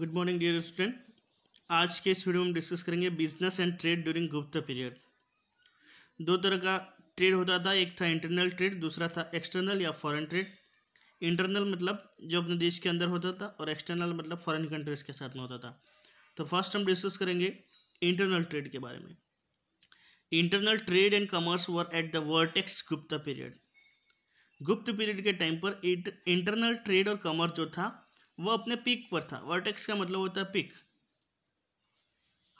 Good morning dear student आज के इस वीडियो में डिस्कस करेंगे business and trade during Gupta period दो तरह का ट्रेड होता था एक था इंटरनल ट्रेड दूसरा था एक्सटर्नल या फॉरेन ट्रेड इंटरनल मतलब जो अपने देश के अंदर होता था और एक्सटर्नल मतलब फॉरेन कंट्रीज के साथ में होता था तो फर्स्ट हम डिस्कस करेंगे इंटरनल ट्रेड के बारे में internal trade and commerce were at the vertex Gupta period Gupta period के टाइम पर इंटरनल ट्रेड और कॉमर्स जो था वह अपने पिक पर था वर्टेक्स का मतलब होता है पिक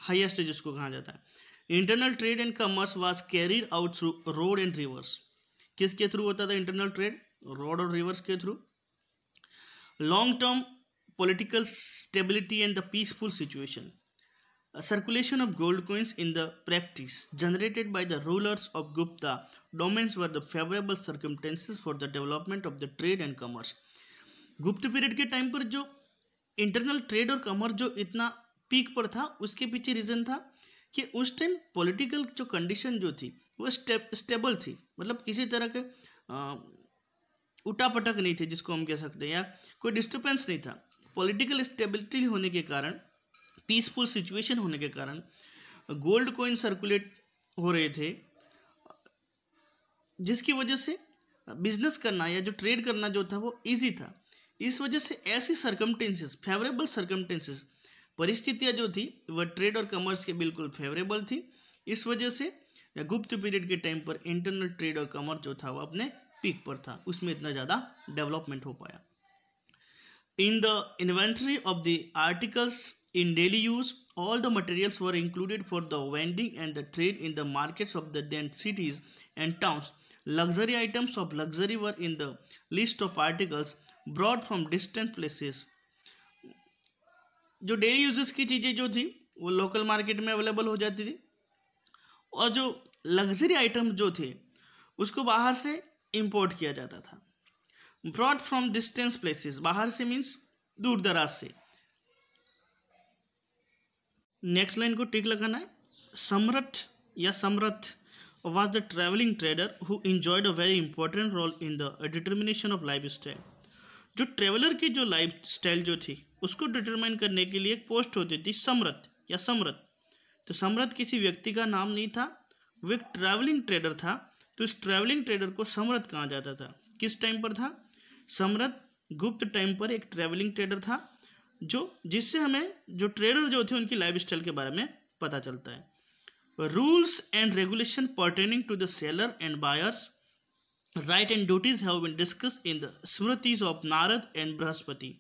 हाइएस्ट जिसको कहा जाता है internal trade and commerce was carried out through road and rivers किसके थ्रू होता था इंटरनल ट्रेड रोड और रिवर्स के through long term political stability and the peaceful situation circulation of gold coins in the practice generated by the rulers of Gupta domains were the favourable circumstances for the development of the trade and commerce Gupta period के time पर जो internal trade और commerce जो इतना peak पर था उसके पीछे रीज़न था कि उस टाइम पॉलिटिकल जो कंडीशन जो थी वो स्टेप स्टेबल थी मतलब किसी तरह के उठापटक नहीं थे जिसको हम कह सकते हैं या कोई डिस्टर्बेंस नहीं था पॉलिटिकल स्टेबिलिटी होने के कारण पीसफुल सिचुएशन होने के कारण गोल्ड कोइन सर्कुलेट हो रहे थे जिसकी वजह से बिजनेस करना या जो ट्रेड करना जो था वो इजी था इस वजह से ऐसी सर्कमटेंसेस फेवरेबल सर्कमटेंसेस परिस्थितियाँ जो थी वह ट्रेड और कॉमर्स के बिल्कुल फेवरेबल थी इस वजह से गुप्त पीरियड के टाइम पर इंटरनल ट्रेड और कॉमर्स जो था वह अपने पीक पर था उसमें इतना ज़्यादा डेवलपमेंट हो पाया in the inventory of the articles in daily use all the materials were included for the vending and the trade in the markets of the cities and towns luxury items of luxury were in the list of articles brought from distant places जो daily uses की चीज़ें जो थी वो local market में available हो जाती थी और जो लग्जरी आइटम जो थे उसको बाहर से इम्पोर्ट किया जाता था ब्रॉड फ्रॉम डिस्टेंस प्लेसेस बाहर से मीन्स दूर दराज से नेक्स्ट लाइन को टिक लगाना है समरथ या समरथ the travelling trader who enjoyed a very important role in the determination of life style जो ट्रेवलर की जो लाइफ स्टाइल जो थी उसको डिटरमाइन करने के लिए एक पोस्ट होती थी समरथ या समरथ तो समरथ किसी व्यक्ति का नाम नहीं था वो एक ट्रैवलिंग ट्रेडर था तो इस ट्रैवलिंग ट्रेडर को समरथ कहा जाता था किस टाइम पर था समरथ गुप्त टाइम पर एक ट्रैवलिंग ट्रेडर था जो जिससे हमें जो ट्रेडर जो थे उनकी लाइफ स्टाइल के बारे में पता चलता है rules and regulation pertaining to the seller and buyers right and duties have been discussed in the smritis of Narada and Brihaspati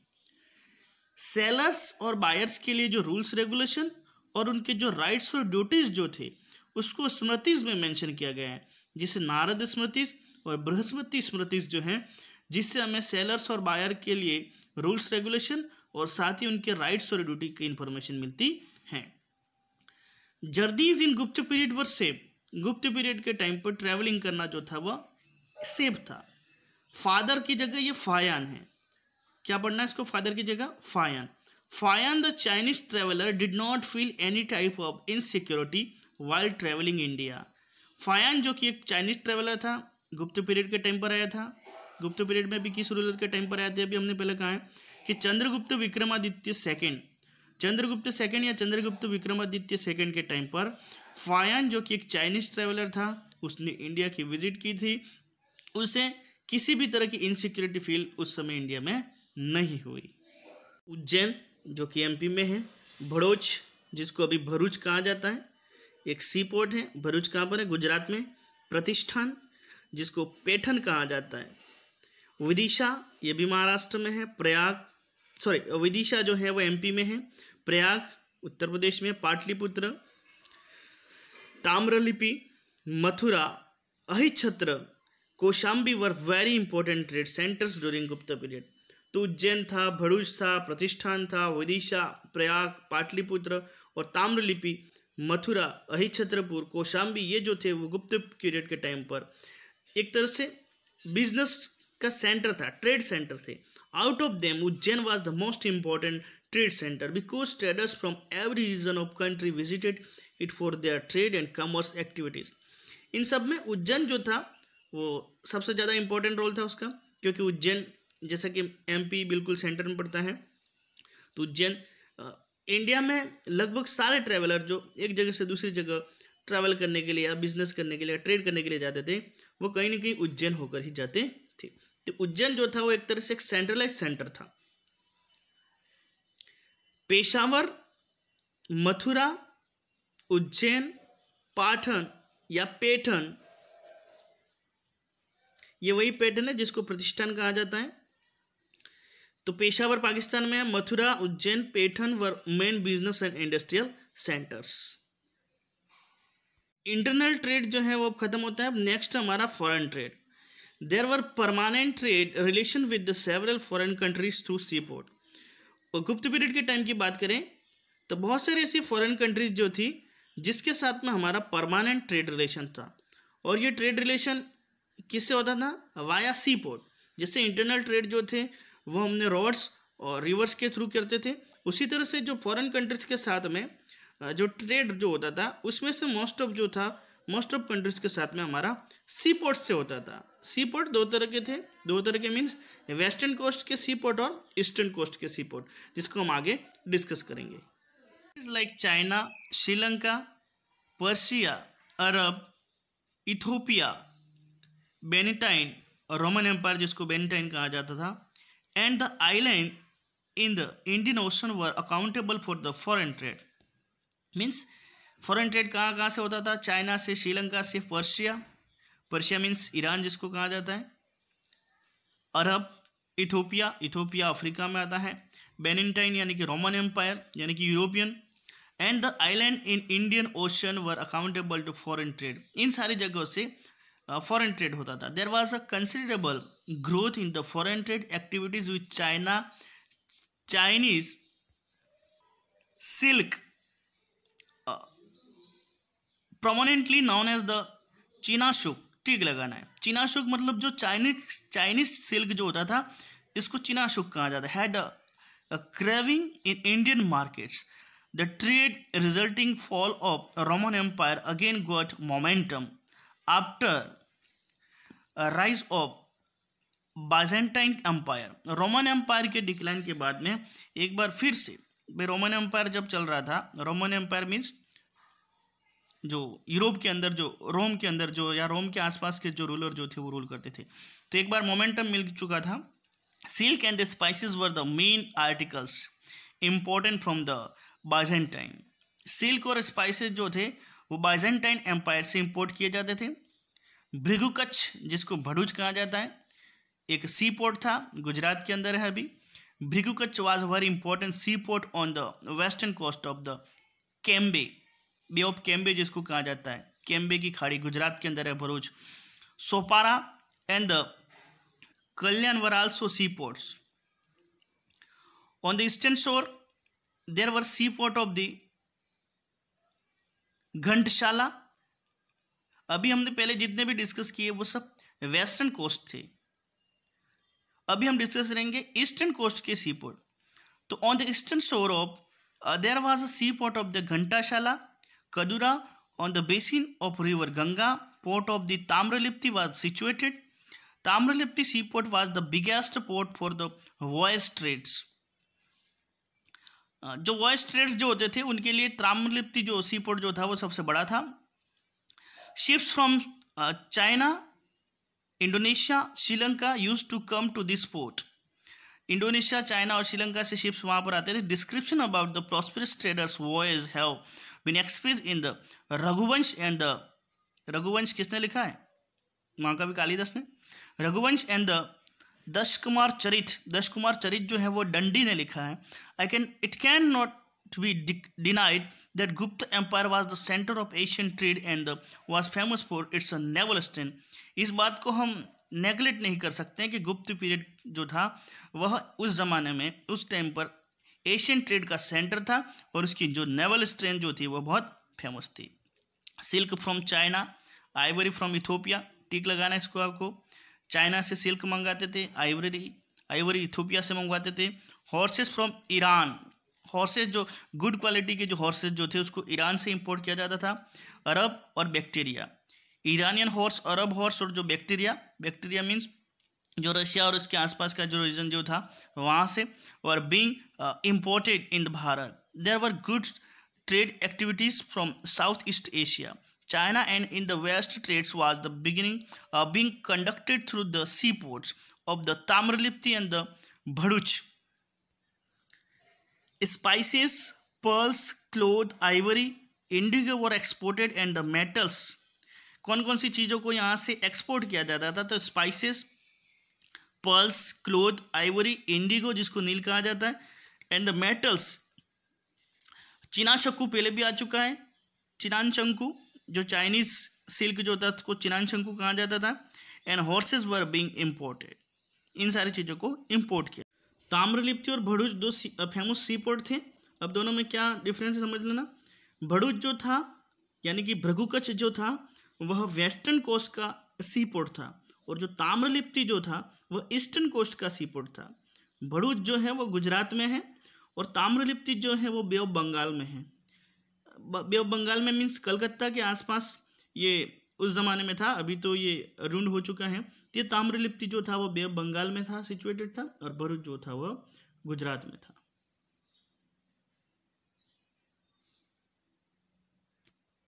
sellers और बायर्स के लिए जो रूल्स रेगुलेशन और उनके जो राइट्स और ड्यूटीज जो थे उसको स्मृतिज में मेंशन किया गया है जिसे नारद स्मृतिज और बृहस्पति स्मृतिज जो हैं जिससे हमें सेलर्स और बायर के लिए रूल्स रेगुलेशन और साथ ही उनके राइट्स और ड्यूटी की इंफॉर्मेशन मिलती हैं journeys in Gupta period were safe Gupta period के टाइम पर ट्रैवलिंग करना जो था वह सेब था फादर की जगह ये फायन है क्या पढ़ना है इसको फादर की जगह Fahien Fahien the Chinese traveller did not feel any type of insecurity while travelling India Fahien जो कि एक चाइनीज ट्रेवलर था गुप्त पीरियड के टाइम पर आया था गुप्त पीरियड में भी किस रूलर के टाइम पर आया था अभी हमने पहले कहा है कि चंद्रगुप्त विक्रमादित्य सेकेंड चंद्रगुप्त सेकेंड या चंद्रगुप्त विक्रमादित्य सेकेंड के टाइम पर फायन जो कि एक चाइनीज ट्रेवलर था उसने इंडिया की विजिट की थी उसे किसी भी तरह की इनसिक्योरिटी फील उस समय इंडिया में नहीं हुई उज्जैन जो कि एमपी में है भरूच जिसको अभी भरूच कहा जाता है एक सी पोर्ट है भरूच कहाँ पर है गुजरात में प्रतिष्ठान जिसको पेठन कहा जाता है विदिशा ये भी महाराष्ट्र में है प्रयाग सॉरी विदिशा जो है वो एमपी में है प्रयाग उत्तर प्रदेश में Pataliputra Tamralipti Mathura Ahichhatra Kaushambi were very important trade centres during Gupta period तो उज्जैन था भरूच था प्रतिष्ठान था विदिशा प्रयाग पाटलिपुत्र और ताम्रलिपि मथुरा अहिछत्रपुर कोशाम्बी ये जो थे वो गुप्त पीरियड के टाइम पर एक तरह से बिजनेस का सेंटर था ट्रेड सेंटर थे out of them Ujjain was the most important trade centre because traders from every region of country visited it for their trade and commerce activities इन सब में उज्जैन जो था वो सबसे ज़्यादा इम्पोर्टेंट रोल था उसका क्योंकि उज्जैन जैसा कि एमपी बिल्कुल सेंटर में पड़ता है तो उज्जैन इंडिया में लगभग सारे ट्रैवलर जो एक जगह से दूसरी जगह ट्रैवल करने के लिए या बिजनेस करने के लिए ट्रेड करने के लिए जाते थे वो कहीं ना कहीं उज्जैन होकर ही जाते थे तो उज्जैन जो था वो एक तरह से एक सेंट्रलाइज सेंटर था पेशावर मथुरा उज्जैन पाठन या पेठन ये वही पैटर्न है जिसको प्रतिष्ठान कहा जाता है तो पेशावर पाकिस्तान में है Mathura Ujjain Paithan were main business and industrial centres internal trade जो है वो खत्म होता है नेक्स्ट हमारा foreign trade there were permanent trade relation with the several foreign countries through sea port और गुप्त पीरियड के टाइम की बात करें तो बहुत सारी ऐसी फॉरेन कंट्रीज जो थी जिसके साथ में हमारा परमानेंट ट्रेड रिलेशन था और ये ट्रेड रिलेशन किससे होता था वाया सी पोर्ट जैसे इंटरनल ट्रेड जो थे वो हमने रोड्स और रिवर्स के थ्रू करते थे उसी तरह से जो फॉरेन कंट्रीज के साथ में जो ट्रेड जो होता था उसमें से मोस्ट ऑफ जो था मोस्ट ऑफ कंट्रीज के साथ में हमारा सी पोर्ट से होता था सी पोर्ट दो तरह के थे दो तरह के मीन्स वेस्टर्न कोस्ट के सी पोर्ट और ईस्टर्न कोस्ट के सी पोर्ट जिसको हम आगे डिस्कस करेंगे like China Sri Lanka Persia Arab Ethiopia Byzantine Roman empire जिसको बेनिटाइन कहा जाता था and the island in the Indian ocean were accountable for the foreign trade means foreign trade कहाँ कहाँ से होता था चाइना से श्रीलंका से पर्शिया पर्शिया मीन्स ईरान जिसको कहा जाता है अरब इथोपिया इथोपिया अफ्रीका में आता है बेनिटाइन यानी कि रोमन एम्पायर यानी कि European and the island in Indian ocean were accountable to foreign trade इन सारी जगहों से फॉरेन ट्रेड होता था there was a considerable growth in the foreign trade activities with China Chinese silk prominently known as the चीना शुक ठीक लगाना है चीना शुक मतलब जो चाइनीज चाइनीज सिल्क जो होता था इसको चीना शुक कहा जाता है craving in Indian markets the trade resulting fall of Roman empire again got momentum after rise of Byzantine empire Roman empire के डिक्लाइन के बाद में एक बार फिर से रोमन एम्पायर जब चल रहा था रोमन एम्पायर मीन्स जो यूरोप के अंदर जो रोम के अंदर जो या रोम के आसपास के जो रूलर जो थे वो रूल करते थे तो एक बार मोमेंटम मिल चुका था silk and the spices were the main articles imported from the Byzantine silk और स्पाइसेस जो थे वो बाइजेंटाइन एम्पायर से इंपोर्ट किए जाते थे भृगु कच्छ जिसको भड़ूच कहा जाता है एक सी पोर्ट था गुजरात के अंदर है अभी Bhrigu Kachchh was very important sea port on the western coast of the Cambay bay of Cambay जिसको कहा जाता है केम्बे की खाड़ी गुजरात के अंदर है Bharuch Sopara and the Kalyan were also sea ports the eastern shore there were sea port of the Ghantasala अभी हमने पहले जितने भी डिस्कस किए वो सब वेस्टर्न कोस्ट थे अभी हम डिस्कस करेंगे ईस्टर्न कोस्ट के सी पोर्ट तो on the eastern shore of there was a sea port of the Ghantasala Kadura on the basin of river Ganga port of the Tamralipti was situated Tamralipti sea port was the biggest port for the voyage trades जो voyage trades जो होते थे उनके लिए त्रामलिप्ति जो सी port जो था वो सबसे बड़ा था ships from China Indonesia Sri Lanka use to come to this port Indonesia China और श्रीलंका से शिप्स वहाँ पर आते थे description about the prosperous traders voyage have been express in the Raghuvansh and the Raghuvansh किसने लिखा है वहाँ का भी कालिदास ने रघुवंश एंड द दश कुमार चरित दश कुमार चरित जो है वो डंडी ने लिखा है I can it can not be denied that Gupta empire was the centre of Asian trade and was famous for its its naval स्टेन इस बात को हम नेगलेक्ट नहीं कर सकते कि गुप्त पीरियड जो था वह उस ज़माने में उस टाइम पर एशियन ट्रेड का सेंटर था और उसकी जो नेवल स्ट्रेंथ जो थी वह बहुत फेमस थी silk from China ivory from Ethiopia tick लगाना है इसको आपको चाइना से सिल्क मंगाते थे आइवरी आइवरी इथोपिया से मंगवाते थे हॉर्सेस फ्रॉम ईरान हॉर्सेज जो गुड क्वालिटी के जो हॉर्सेज जो थे उसको ईरान से इंपोर्ट किया जाता था अरब और Bactria Iranian horse Arab horse और जो बैक्टीरिया बैक्टीरिया मीन्स जो रशिया और उसके आसपास का जो रीजन जो था वहाँ से और being imported in Bharat there were goods trade activities from South East Asia China and in the West trades was the beginning uh, being conducted through the seaports of the Tamralipti and the Bharuch. Spices, pearls, cloth, ivory, indigo were exported and the metals. कौन कौन सी चीज़ों को यहाँ से export किया जाता था तो spices pearls cloth ivory indigo जिसको नील कहा जाता है एंड द मेटल्स चिना पहले भी आ चुका है चिनान जो चाइनीज सिल्क जो था उसको चिनान शंकु कहा जाता था and horses were being imported इन सारी चीज़ों को इम्पोर्ट किया ताम्रलिप्ति और भरूच दो फेमस सी पोर्ट थे अब दोनों में क्या डिफरेंस है समझ लेना भरूच जो था यानी कि भ्रघुकच्छ जो था वह वेस्टर्न कोस्ट का सी पोर्ट था और जो ताम्रलिप्ति जो था वह ईस्टर्न कोस्ट का सी पोर्ट था भरूच जो है वह गुजरात में है और ताम्रलिप्ति जो है वो बे ऑफ बंगाल में है बे ऑफ बंगाल में मीन्स कलकत्ता के आसपास ये उस ज़माने में था अभी तो ये रूंड हो चुका है ये ताम्रलिप्ति जो था वो बे ऑफ बंगाल में था सिचुएटेड था और भरूच जो था वह गुजरात में था